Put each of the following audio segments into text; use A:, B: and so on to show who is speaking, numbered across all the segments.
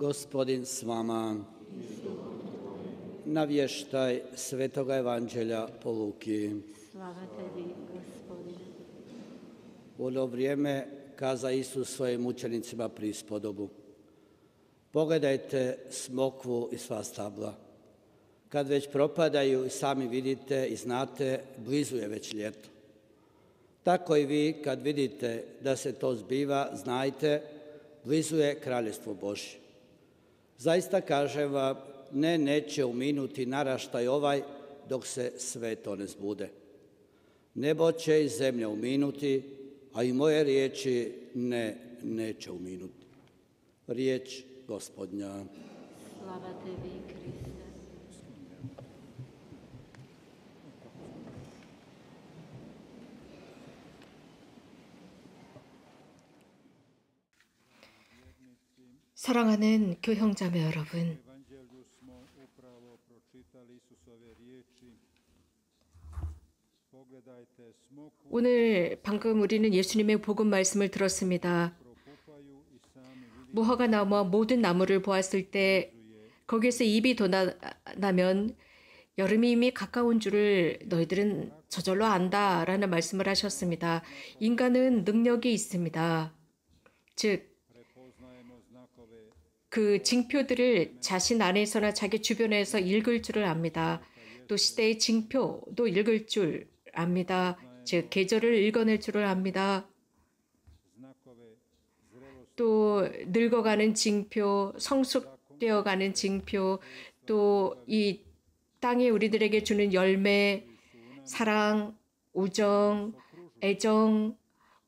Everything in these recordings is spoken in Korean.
A: Gospodin s vama. Navještaj Svetoga Evanđelja po Luki.
B: Slava tebi, Gospodine.
A: U ono vrijeme kaza Isus svojim učenicima prispodobu. Pogledajte smokvu i sva stabla. Kad već propadaju i sami vidite i znate, blizu je već ljeto. Tako i vi kad vidite da se to zbiva, znajte, blizu je kraljestvo Božje. Zaista kažem vam, ne, neće uminuti naraštaj ovaj dok se sve to ne zbude. Nebo će i zemlja uminuti, a i moje riječi ne, neće uminuti. Riječ gospodnja.
B: Slava tebi, 사랑하는 교형자매 여러분, 오늘 방금 우리는 예수님의 복음 말씀을 들었습니다. 무화과 나무와 모든 나무를 보았을 때 거기에서 입이 돋아나면 여름이 이미 가까운 줄을 너희들은 저절로 안다라는 말씀을 하셨습니다. 인간은 능력이 있습니다. 즉그 징표들을 자신 안에서나 자기 주변에서 읽을 줄을 압니다. 또 시대의 징표도 읽을 줄 압니다. 즉 계절을 읽어낼 줄을 압니다. 또 늙어가는 징표, 성숙되어가는 징표, 또 이 땅이 우리들에게 주는 열매, 사랑, 우정, 애정,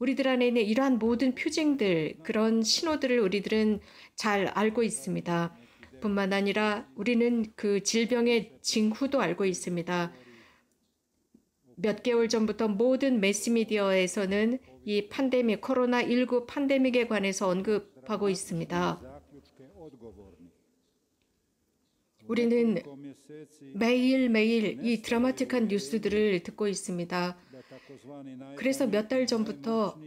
B: 우리들 안에 있는 이러한 모든 표징들, 그런 신호들을 우리들은 잘 알고 있습니다. 뿐만 아니라 우리는 그 질병의 징후도 알고 있습니다. 몇 개월 전부터 모든 매스미디어에서는 이 팬데믹, 코로나19 팬데믹에 관해서 언급하고 있습니다. 우리는 매일매일 이 드라마틱한 뉴스들을 듣고 있습니다. 그래서 몇 달 전부터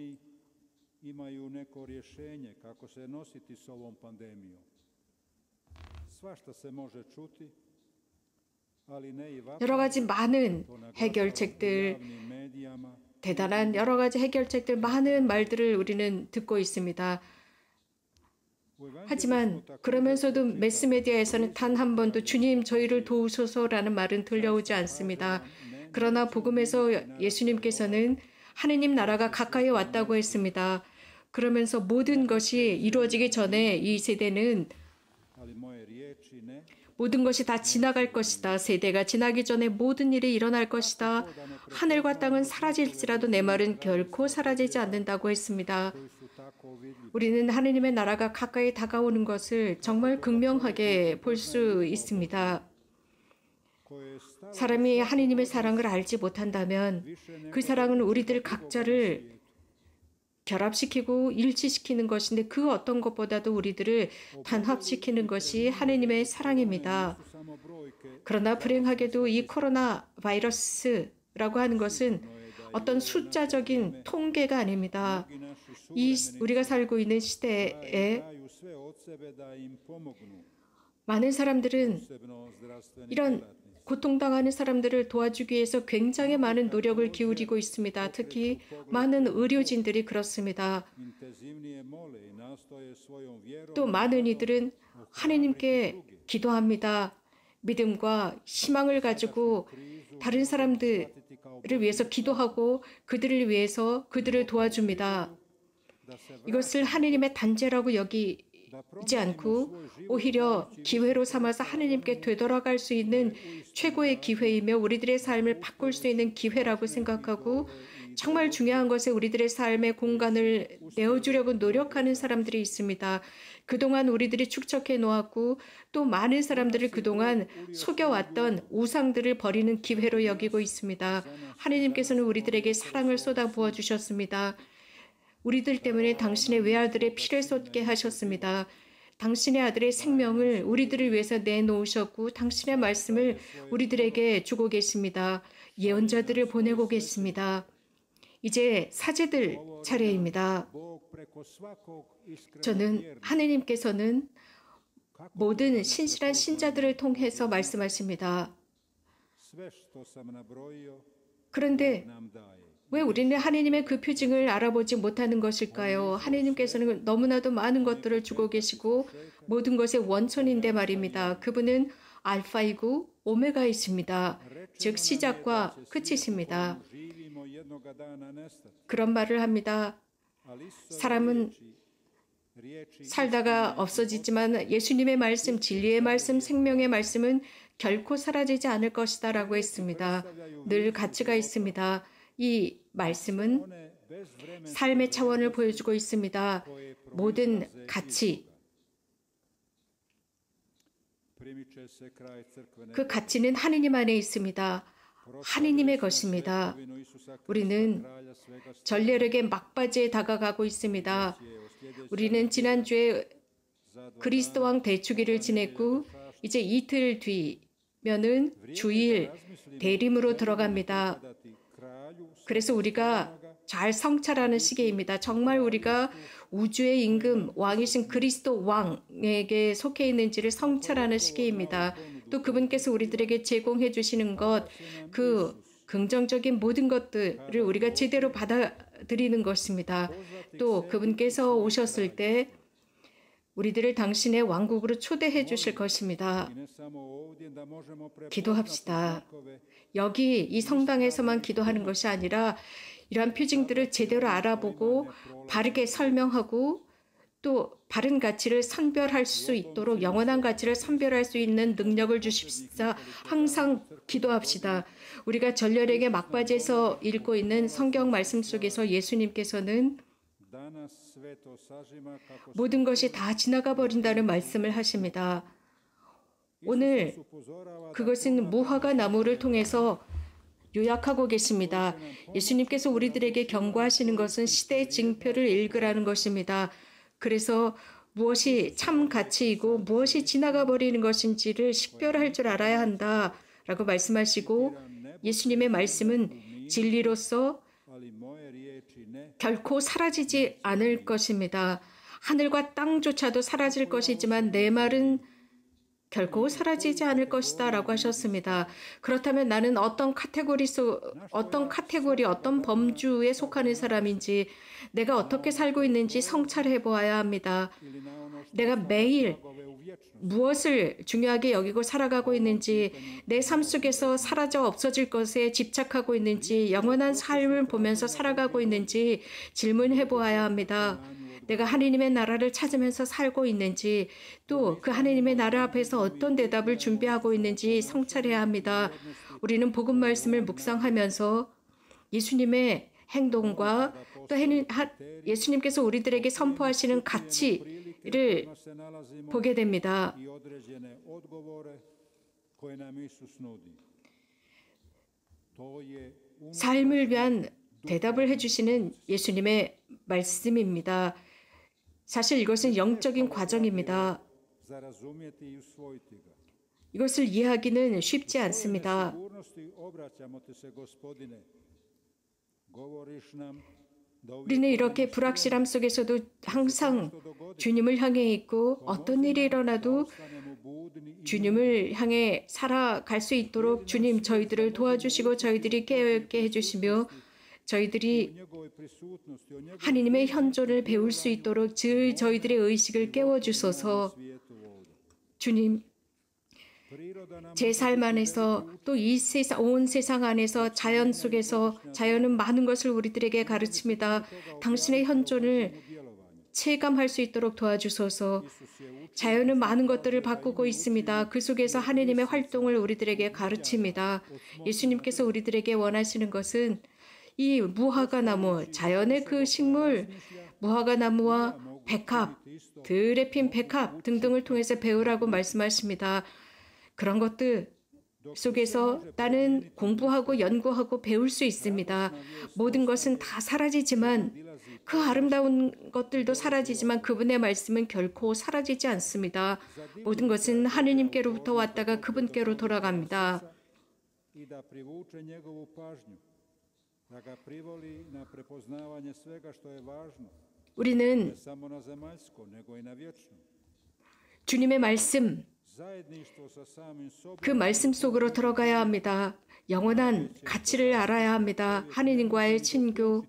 A: 여러 가지 많은
B: 해결책들, 대단한 여러 가지 해결책들, 많은 말들을 우리는 듣고 있습니다. 하지만 그러면서도 매스메디아에서는 단 한 번도 주님 저희를 도우소서라는 말은 들려오지 않습니다. 그러나 복음에서 예수님께서는 하느님 나라가 가까이 왔다고 했습니다. 그러면서 모든 것이 이루어지기 전에 이 세대는 모든 것이 다 지나갈 것이다. 세대가 지나기 전에 모든 일이 일어날 것이다. 하늘과 땅은 사라질지라도 내 말은 결코 사라지지 않는다고 했습니다. 우리는 하느님의 나라가 가까이 다가오는 것을 정말 극명하게 볼 수 있습니다. 사람이 하느님의 사랑을 알지 못한다면 그 사랑은 우리들 각자를 결합시키고 일치시키는 것인데 그 어떤 것보다도 우리들을 단합시키는 것이 하느님의 사랑입니다. 그러나 불행하게도 이 코로나 바이러스라고 하는 것은 어떤 숫자적인 통계가 아닙니다. 이 우리가 살고 있는 시대에 많은 사람들은 이런 고통당하는 사람들을 도와주기 위해서 굉장히 많은 노력을 기울이고 있습니다. 특히 많은 의료진들이 그렇습니다.
A: 또 많은 이들은
B: 하나님께 기도합니다. 믿음과 희망을 가지고 다른 사람들을 위해서 기도하고 그들을 위해서 그들을 도와줍니다. 이것을 하느님의 단죄라고 여기 있지 않고 오히려 기회로 삼아서 하느님께 되돌아갈 수 있는 최고의 기회이며 우리들의 삶을 바꿀 수 있는 기회라고 생각하고 정말 중요한 것에 우리들의 삶의 공간을 내어주려고 노력하는 사람들이 있습니다. 그동안 우리들이 축적해 놓았고 또 많은 사람들을 그동안 속여왔던 우상들을 버리는 기회로 여기고 있습니다. 하느님께서는 우리들에게 사랑을 쏟아 부어 주셨습니다. 우리들 때문에 당신의 외아들의 피를 쏟게 하셨습니다. 당신의 아들의 생명을 우리들을 위해서 내놓으셨고 당신의 말씀을 우리들에게 주고 계십니다. 예언자들을 보내고 계십니다. 이제 사제들 차례입니다. 저는 하느님께서는 모든 신실한 신자들을 통해서 말씀하십니다. 그런데 왜 우리는 하느님의 그 표징을 알아보지 못하는 것일까요? 하느님께서는 너무나도 많은 것들을 주고 계시고 모든 것의 원천인데 말입니다. 그분은 알파이고 오메가이십니다. 즉 시작과 끝이십니다. 그런 말을 합니다. 사람은 살다가 없어지지만 예수님의 말씀, 진리의 말씀, 생명의 말씀은 결코 사라지지 않을 것이다라고 했습니다. 늘 가치가 있습니다. 이 말씀은 삶의 차원을 보여주고 있습니다. 모든 가치, 그 가치는 하느님 안에 있습니다. 하느님의 것입니다. 우리는 전례력의 막바지에 다가가고 있습니다. 우리는 지난주에 그리스도 왕 대축일을 지냈고 이제 이틀 뒤면은 주일 대림으로 들어갑니다. 그래서 우리가 잘 성찰하는 시기입니다. 정말 우리가 우주의 임금 왕이신 그리스도 왕에게 속해 있는지를 성찰하는 시기입니다. 또 그분께서 우리들에게 제공해 주시는 것, 그 긍정적인 모든 것들을 우리가 제대로 받아들이는 것입니다. 또 그분께서 오셨을 때 우리들을 당신의 왕국으로 초대해 주실 것입니다. 기도합시다. 여기 이 성당에서만 기도하는 것이 아니라 이러한 표징들을 아, 제대로 알아보고 바르게 설명하고 또 바른 가치를 선별할 수 있도록 영원한 가치를 선별할 수 있는 능력을 주십사 항상 기도합시다. 우리가 전렬에게 막바지에서 읽고 있는 성경 말씀 속에서 예수님께서는 모든 것이 다 지나가 버린다는 말씀을 하십니다. 오늘 그것은 무화과 나무를 통해서 요약하고 계십니다. 예수님께서 우리들에게 경고하시는 것은 시대의 징표를 읽으라는 것입니다. 그래서 무엇이 참 가치이고 무엇이 지나가 버리는 것인지를 식별할 줄 알아야 한다라고 말씀하시고 예수님의 말씀은 진리로서 결코 사라지지 않을 것입니다. 하늘과 땅조차도 사라질 것이지만 내 말은 결코 사라지지 않을 것이다 라고 하셨습니다. 그렇다면 나는 어떤 카테고리 속, 어떤 카테고리, 어떤 범주에 속하는 사람인지, 내가 어떻게 살고 있는지 성찰해 보아야 합니다. 내가 매일 무엇을 중요하게 여기고 살아가고 있는지, 내 삶 속에서 사라져 없어질 것에 집착하고 있는지, 영원한 삶을 보면서 살아가고 있는지 질문해 보아야 합니다. 내가 하느님의 나라를 찾으면서 살고 있는지, 또 그 하느님의 나라 앞에서 어떤 대답을 준비하고 있는지 성찰해야 합니다. 우리는 복음 말씀을 묵상하면서 예수님의 행동과 또 예수님께서 우리들에게 선포하시는 가치, 이를 보게 됩니다. 삶을 위한 대답을 해주시는 예수님의 말씀입니다. 사실 이것은 영적인 과정입니다. 이것을 이해하기는 쉽지 않습니다.
A: 우리는 이렇게
B: 불확실함 속에서도 항상 주님을 향해 있고 어떤 일이 일어나도 주님을 향해 살아갈 수 있도록 주님 저희들을 도와주시고 저희들이 깨어있게 해주시며 저희들이 하느님의 현존을 배울 수 있도록 늘 저희들의 의식을 깨워주소서 주님 제삶 안에서 또 이 세상 온 세상 안에서 자연 속에서 자연은 많은 것을 우리들에게 가르칩니다. 당신의 현존을 체감할 수 있도록 도와주소서. 자연은 많은 것들을 바꾸고 있습니다. 그 속에서 하느님의 활동을 우리들에게 가르칩니다. 예수님께서 우리들에게 원하시는 것은 이 무화과 나무, 자연의 그 식물, 무화과 나무와 백합, 드레핀 백합 등등을 통해서 배우라고 말씀하십니다. 그런 것들 속에서 나는 공부하고 연구하고 배울 수 있습니다. 모든 것은 다 사라지지만 그 아름다운 것들도 사라지지만 그분의 말씀은 결코 사라지지 않습니다. 모든 것은 하느님께로부터 왔다가 그분께로 돌아갑니다. 우리는 주님의 말씀, 그 말씀 속으로 들어가야 합니다. 영원한 가치를 알아야 합니다. 하느님과의 친교.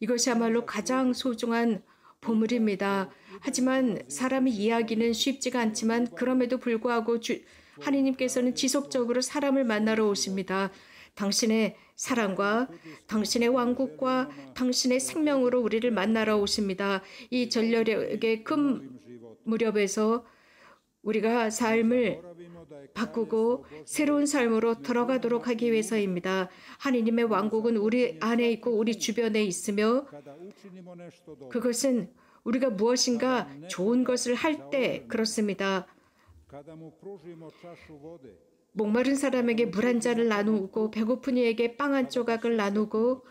B: 이것이야말로 가장 소중한 보물입니다. 하지만 사람의 이야기는 쉽지가 않지만 그럼에도 불구하고 주, 하느님께서는 지속적으로 사람을 만나러 오십니다. 당신의 사랑과 당신의 왕국과 당신의 생명으로 우리를 만나러 오십니다. 이 전열의 금 무렵에서 우리가 삶을 바꾸고 새로운 삶으로 들어가도록 하기 위해서입니다. 하느님의 왕국은 우리 안에 있고 우리 주변에 있으며 그것은 우리가 무엇인가 좋은 것을 할 때 그렇습니다. 목마른 사람에게 물 한 잔을 나누고 배고픈 이에게 빵 한 조각을 나누고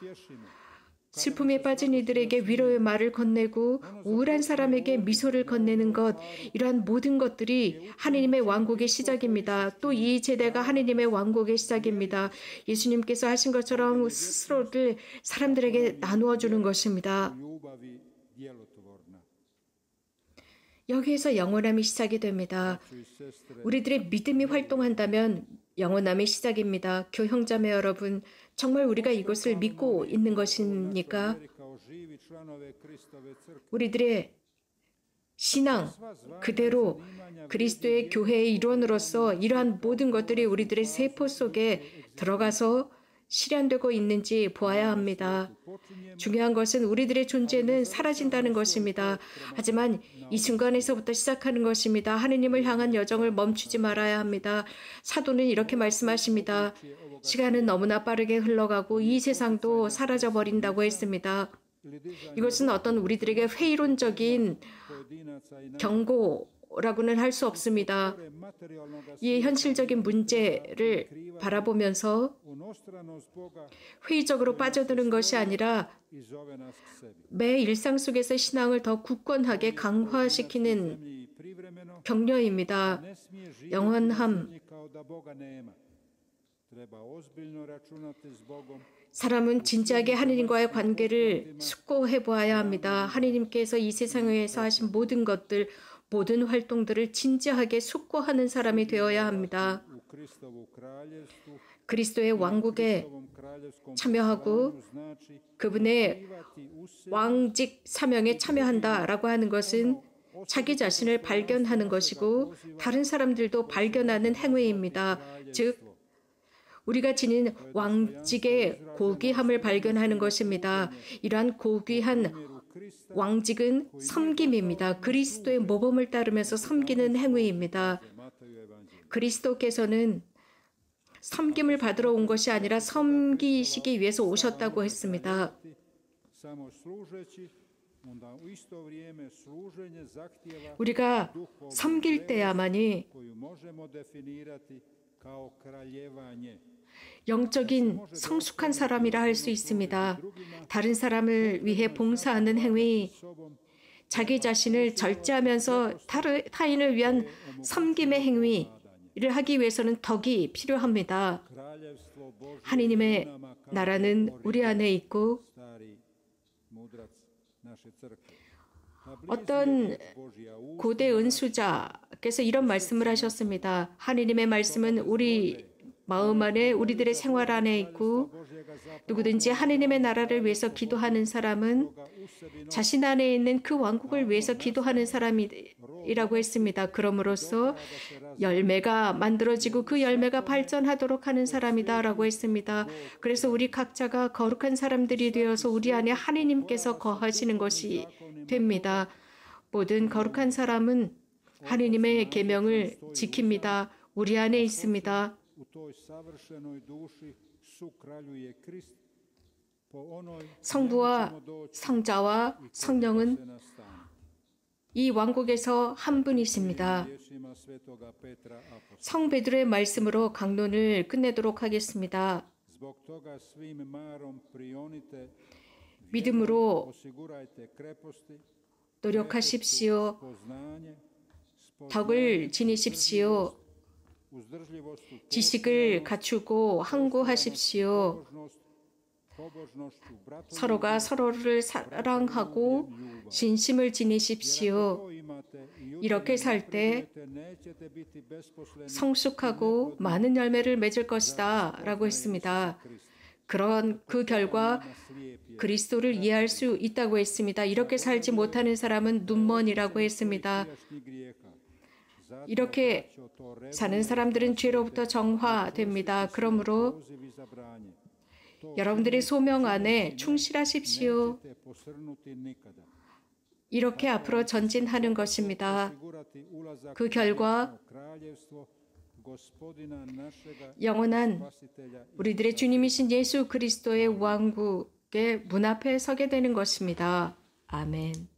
B: 슬픔에 빠진 이들에게 위로의 말을 건네고 우울한 사람에게 미소를 건네는 것, 이러한 모든 것들이 하느님의 왕국의 시작입니다. 또 이 제대가 하느님의 왕국의 시작입니다. 예수님께서 하신 것처럼 스스로를 사람들에게 나누어 주는 것입니다. 여기에서 영원함이 시작이 됩니다. 우리들의 믿음이 활동한다면 영원함이 시작입니다. 교형자매 여러분, 정말 우리가 이것을 믿고 있는 것입니까? 우리들의 신앙 그대로 그리스도의 교회의 일원으로서 이러한 모든 것들이 우리들의 세포 속에 들어가서 실현되고 있는지 보아야 합니다. 중요한 것은 우리들의 존재는 사라진다는 것입니다. 하지만 이 순간에서부터 시작하는 것입니다. 하느님을 향한 여정을 멈추지 말아야 합니다. 사도는 이렇게 말씀하십니다. 시간은 너무나 빠르게 흘러가고 이 세상도 사라져 버린다고 했습니다. 이것은 어떤 우리들에게 회의론적인 경고 라고는 할 수 없습니다. 이 현실적인 문제를 바라보면서 회의적으로 빠져드는 것이 아니라 매 일상 속에서 신앙을 더 굳건하게 강화시키는 격려입니다. 영원함. 사람은 진지하게 하느님과의 관계를 숙고해 보아야 합니다. 하느님께서 이 세상에서 하신 모든 것들 모든 활동들을 진지하게 숙고하는 사람이 되어야 합니다. 그리스도의 왕국에 참여하고 그분의 왕직 사명에 참여한다라고 하는 것은 자기 자신을 발견하는 것이고 다른 사람들도 발견하는 행위입니다. 즉 우리가 지닌 왕직의 고귀함을 발견하는 것입니다. 이러한 고귀한 왕직은 섬김입니다. 그리스도의 모범을 따르면서 섬기는 행위입니다. 그리스도께서는 섬김을 받으러 온 것이 아니라 섬기시기 위해서 오셨다고 했습니다.
A: 우리가 섬길 때야만이
B: 영적인 성숙한 사람이라 할 수 있습니다. 다른 사람을 위해 봉사하는 행위, 자기 자신을 절제하면서 타인을 위한 섬김의 행위, 를 하기 위해서는 덕이 필요합니다.
A: 하느님의 나라는
B: 우리 안에 있고 어떤 고대 은수자께서 이런 말씀을 하셨습니다. 하느님의 말씀은 우리 마음 안에 우리들의 생활 안에 있고 누구든지 하느님의 나라를 위해서 기도하는 사람은 자신 안에 있는 그 왕국을 위해서 기도하는 사람이라고 했습니다. 그럼으로써 열매가 만들어지고 그 열매가 발전하도록 하는 사람이다라고 했습니다. 그래서 우리 각자가 거룩한 사람들이 되어서 우리 안에 하느님께서 거하시는 것이 됩니다. 모든 거룩한 사람은 하느님의 계명을 지킵니다. 우리 안에 있습니다.
A: 성부와
B: 성자와 성령은 이 왕국에서 한 분이십니다. 성 베드로의 말씀으로 강론을 끝내도록 하겠습니다. 믿음으로
A: 노력하십시오. 덕을
B: 지니십시오. 지식을 갖추고 항구하십시오. 서로가 서로를 사랑하고 진심을 지니십시오. 이렇게 살 때 성숙하고 많은 열매를 맺을 것이다 라고 했습니다. 그런 그 결과 그리스도를 이해할 수 있다고 했습니다. 이렇게 살지 못하는 사람은 눈먼이라고 했습니다. 이렇게 사는 사람들은 죄로부터 정화됩니다. 그러므로 여러분들의 소명 안에 충실하십시오. 이렇게 앞으로 전진하는 것입니다.
A: 그 결과 영원한 우리들의
B: 주님이신 예수 그리스도의 왕국의 문 앞에 서게 되는 것입니다. 아멘.